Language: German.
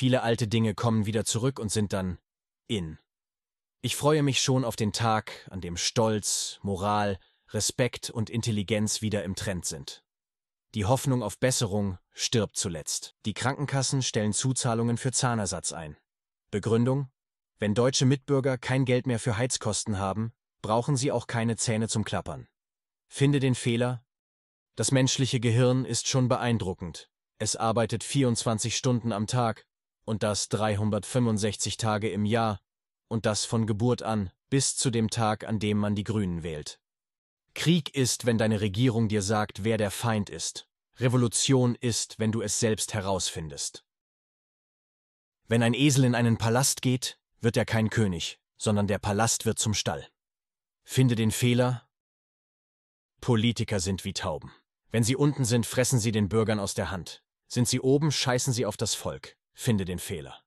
Viele alte Dinge kommen wieder zurück und sind dann in. Ich freue mich schon auf den Tag, an dem Stolz, Moral, Respekt und Intelligenz wieder im Trend sind. Die Hoffnung auf Besserung stirbt zuletzt. Die Krankenkassen stellen Zuzahlungen für Zahnersatz ein. Begründung? Wenn deutsche Mitbürger kein Geld mehr für Heizkosten haben, brauchen sie auch keine Zähne zum Klappern. Finde den Fehler. Das menschliche Gehirn ist schon beeindruckend. Es arbeitet 24 Stunden am Tag und das 365 Tage im Jahr und das von Geburt an bis zu dem Tag, an dem man die Grünen wählt. Krieg ist, wenn deine Regierung dir sagt, wer der Feind ist. Revolution ist, wenn du es selbst herausfindest. Wenn ein Esel in einen Palast geht, wird er kein König, sondern der Palast wird zum Stall. Finde den Fehler. Politiker sind wie Tauben. Wenn sie unten sind, fressen sie den Bürgern aus der Hand. Sind sie oben, scheißen sie auf das Volk. Finde den Fehler.